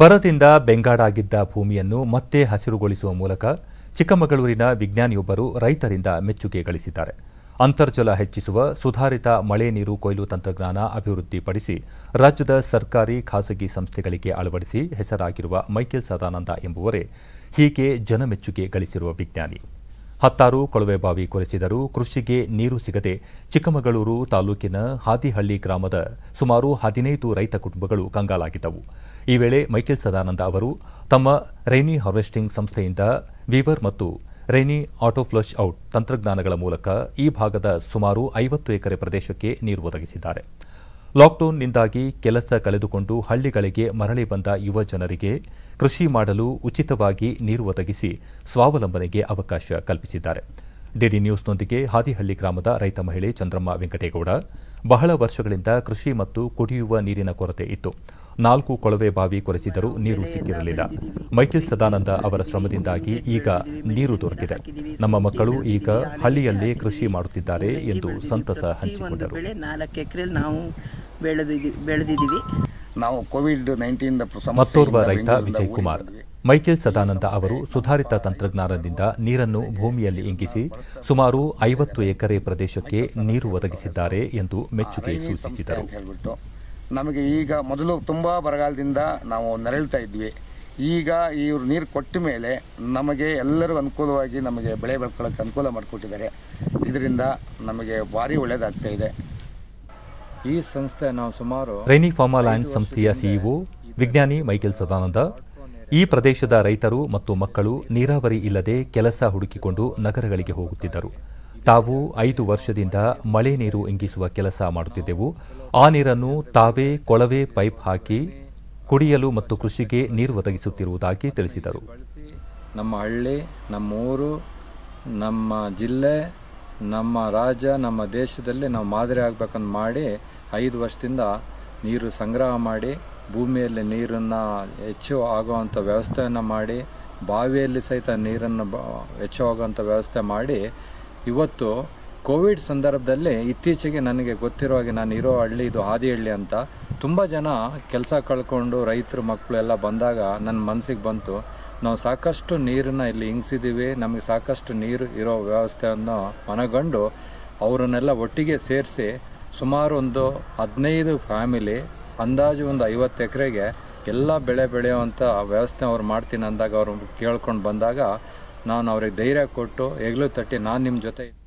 ಬರದಿಂದ ಬೆಂಗಾಡಾಗಿದ್ದ ಭೂಮಿಯನ್ನು ಮತ್ತೆ ಹಸಿರುಗೊಳಿಸುವ ಮೂಲಕ ಚಿಕ್ಕಮಗಳೂರಿನ ವಿಜ್ಞಾನಿಯೊಬ್ಬರು ರೈತರಿಂದ ಮೆಚ್ಚುಗೆ ಗಳಿಸಿದ್ದಾರೆ ಅಂತರ್ಜಲ ಹೆಚ್ಚಿಸುವ ಸುಧಾರಿತ ಮಳೆ ನೀರು ಕೊಯ್ಲು ತಂತ್ರಜ್ಞಾನ ಅಭಿವೃದ್ಧಿಪಡಿಸಿ ರಾಜ್ಯದ ಸರ್ಕಾರಿ ಖಾಸಗಿ ಸಂಸ್ಥೆಗಳಿಗೆ ಅಳವಡಿಸಿ ಹೆಸರಾಗಿರುವ ಮೈಕೇಲ್ ಸದಾನಂದ ಎಂಬುವರೇ ಹೀಗೆ ಜನಮೆಚ್ಚುಗೆ ಗಳಿಸಿರುವ ವಿಜ್ಞಾನಿ ಹತ್ತಾರು ಕೊಳವೆಬಾವಿ ಕೊರೆಸಿದರು ಕೃಷಿಗೆ ನೀರು ಸಿಗದೆ ಚಿಕ್ಕಮಗಳೂರು ತಾಲೂಕಿನ ಹಾದಿಹಳ್ಳಿ ಗ್ರಾಮದ ಸುಮಾರು ಹದಿನೈದು ರೈತ ಕುಟುಂಬಗಳು ಕಂಗಾಲಾಗಿದ್ದವು ಈ ವೇಳೆ ಮೈಕೇಲ್ ಸದಾನಂದ ಅವರು ತಮ್ಮ ರೈನಿ ಹಾರ್ವೆಸ್ಟಿಂಗ್ ಸಂಸ್ಥೆಯಿಂದ ವಿವರ್ ಮತ್ತು ರೈನಿ ಆಟೋ ಫ್ಲಶ್ ಔಟ್ ತಂತ್ರಜ್ಞಾನಗಳ ಮೂಲಕ ಈ ಭಾಗದ ಸುಮಾರು ಐವತ್ತು ಎಕರೆ ಪ್ರದೇಶಕ್ಕೆ ನೀರು ಒದಗಿಸಿದ್ದಾರೆ ಲಾಕ್ಡೌನ್ನಿಂದಾಗಿ ಕೆಲಸ ಕಳೆದುಕೊಂಡು ಹಳ್ಳಿಗಳಿಗೆ ಮರಳಿ ಬಂದ ಯುವ ಜನರಿಗೆ ಕೃಷಿ ಮಾಡಲು ಉಚಿತವಾಗಿ ನೀರು ಒದಗಿಸಿ ಸ್ವಾವಲಂಬನೆಗೆ ಅವಕಾಶ ಕಲ್ಪಿಸಿದ್ದಾರೆ ಡಿಡಿ ನ್ಯೂಸ್ನೊಂದಿಗೆ ಹಾದಿಹಳ್ಳಿ ಗ್ರಾಮದ ರೈತ ಮಹಿಳೆ ಚಂದ್ರಮ್ಮ ವೆಂಕಟೇಗೌಡ ಬಹಳ ವರ್ಷಗಳಿಂದ ಕೃಷಿ ಮತ್ತು ಕುಡಿಯುವ ನೀರಿನ ಕೊರತೆ ಇತ್ತು ನಾಲ್ಕು ಕೊಳವೆ ಬಾವಿ ಕೊರೆಸಿದರೂ ನೀರು ಸಿಕ್ಕಿರಲಿಲ್ಲ ಮೈಕೆಲ್ ಸದಾನಂದ ಅವರ ಶ್ರಮದಿಂದಾಗಿ ಈಗ ನೀರು ದೊರಕಿದೆ ನಮ್ಮ ಮಕ್ಕಳು ಈಗ ಹಳ್ಳಿಯಲ್ಲೇ ಕೃಷಿ ಮಾಡುತ್ತಿದ್ದಾರೆ ಎಂದು ಸಂತಸ ಹಂಚಿಕೊಂಡರು ಬೆಳೆದಿದ್ದೀವಿ ಬೆಳೆದಿದ್ದೀವಿ ನಾವು ಕೋವಿಡ್ ನೈನ್ಟೀನ್ ಮತ್ತೋರ್ವ ರೈತ ವಿಜಯ್ ಕುಮಾರ್ ಮೈಕೇಲ್ ಸದಾನಂದ ಅವರು ಸುಧಾರಿತ ತಂತ್ರಜ್ಞಾನದಿಂದ ನೀರನ್ನು ಭೂಮಿಯಲ್ಲಿ ಇಂಗಿಸಿ ಸುಮಾರು ಐವತ್ತು ಎಕರೆ ಪ್ರದೇಶಕ್ಕೆ ನೀರು ಒದಗಿಸಿದ್ದಾರೆ ಎಂದು ಮೆಚ್ಚುಗೆ ಸೂಚಿಸಿದರು ನಮಗೆ ಈಗ ಮೊದಲು ತುಂಬ ಬರಗಾಲದಿಂದ ನಾವು ನೆರಳುತ್ತಾ ಇದ್ವಿ ಈಗ ಇವರು ನೀರು ಕೊಟ್ಟ ಮೇಲೆ ನಮಗೆ ಎಲ್ಲರೂ ಅನುಕೂಲವಾಗಿ ನಮಗೆ ಬೆಳೆ ಬೆಳ್ಕೊಳ್ಳೋಕ್ಕೆ ಅನುಕೂಲ ಮಾಡಿಕೊಟ್ಟಿದ್ದಾರೆ ಇದರಿಂದ ನಮಗೆ ಭಾರಿ ಒಳ್ಳೆಯದಾಗ್ತಾ ಇದೆ ಈ ಸಂಸ್ಥೆ ನಾವು ಸುಮಾರು ರೈನಿ ಫಾರ್ಮಾ ಲ್ಯಾಂಡ್ ಸಂಸ್ಥೆಯ ಸಿಇಒ ವಿಜ್ಞಾನಿ ಮೈಕೆಲ್ ಸದಾನಂದ ಈ ಪ್ರದೇಶದ ರೈತರು ಮತ್ತು ಮಕ್ಕಳು ನೀರಾವರಿ ಇಲ್ಲದೆ ಕೆಲಸ ಹುಡುಕಿಕೊಂಡು ನಗರಗಳಿಗೆ ಹೋಗುತ್ತಿದ್ದರು ತಾವು ಐದು ವರ್ಷದಿಂದ ಮಳೆ ನೀರು ಇಂಗಿಸುವ ಕೆಲಸ ಮಾಡುತ್ತಿದ್ದೆವು ಆ ನೀರನ್ನು ತಾವೇ ಕೊಳವೆ ಪೈಪ್ ಹಾಕಿ ಕುಡಿಯಲು ಮತ್ತು ಕೃಷಿಗೆ ನೀರು ಒದಗಿಸುತ್ತಿರುವುದಾಗಿ ತಿಳಿಸಿದರು ನಮ್ಮ ಹಳ್ಳಿ ನಮ್ಮೂರು ನಮ್ಮ ಜಿಲ್ಲೆ ನಮ್ಮ ರಾಜ್ಯ ನಮ್ಮ ದೇಶದಲ್ಲಿ ನಾವು ಮಾದರಿ ಆಗ್ಬೇಕಂತ ಮಾಡಿ ಐದು ವರ್ಷದಿಂದ ನೀರು ಸಂಗ್ರಹ ಮಾಡಿ ಭೂಮಿಯಲ್ಲಿ ನೀರನ್ನು ಹೆಚ್ಚು ಆಗುವಂಥ ವ್ಯವಸ್ಥೆಯನ್ನು ಮಾಡಿ ಬಾವಿಯಲ್ಲಿ ಸಹಿತ ನೀರನ್ನು ಹೆಚ್ಚು ಆಗುವಂಥ ವ್ಯವಸ್ಥೆ ಮಾಡಿ ಇವತ್ತು ಕೋವಿಡ್ ಸಂದರ್ಭದಲ್ಲಿ ಇತ್ತೀಚೆಗೆ ನನಗೆ ಗೊತ್ತಿರೋ ಹಾಗೆ ನಾನು ಇರೋ ಹಳ್ಳಿ ಇದು ಹಾದಿಹಳ್ಳಿ ಅಂತ ತುಂಬ ಜನ ಕೆಲಸ ಕಳ್ಕೊಂಡು ರೈತರು ಮಕ್ಕಳು ಎಲ್ಲ ಬಂದಾಗ ನನ್ನ ಮನಸ್ಸಿಗೆ ಬಂತು ನಾವು ಸಾಕಷ್ಟು ನೀರನ್ನು ಇಲ್ಲಿ ಇಂಗ್ಸಿದೀವಿ ನಮಗೆ ಸಾಕಷ್ಟು ನೀರು ಇರೋ ವ್ಯವಸ್ಥೆಯನ್ನು ಮನಗಂಡು ಅವರನ್ನೆಲ್ಲ ಒಟ್ಟಿಗೆ ಸೇರಿಸಿ ಸುಮಾರು ಒಂದು ಹದಿನೈದು ಫ್ಯಾಮಿಲಿ ಅಂದಾಜು ಒಂದು ಐವತ್ತು ಎಕರೆಗೆ ಎಲ್ಲ ಬೆಳೆ ಬೆಳೆಯುವಂಥ ವ್ಯವಸ್ಥೆ ಅವ್ರು ಮಾಡ್ತೀನಿ ಅಂದಾಗ ಅವ್ರು ಕೇಳ್ಕೊಂಡು ಬಂದಾಗ ನಾನು ಅವ್ರಿಗೆ ಧೈರ್ಯ ಕೊಟ್ಟು ಹೆಗ್ಲು ತಟ್ಟಿ ನಾನು ನಿಮ್ಮ ಜೊತೆ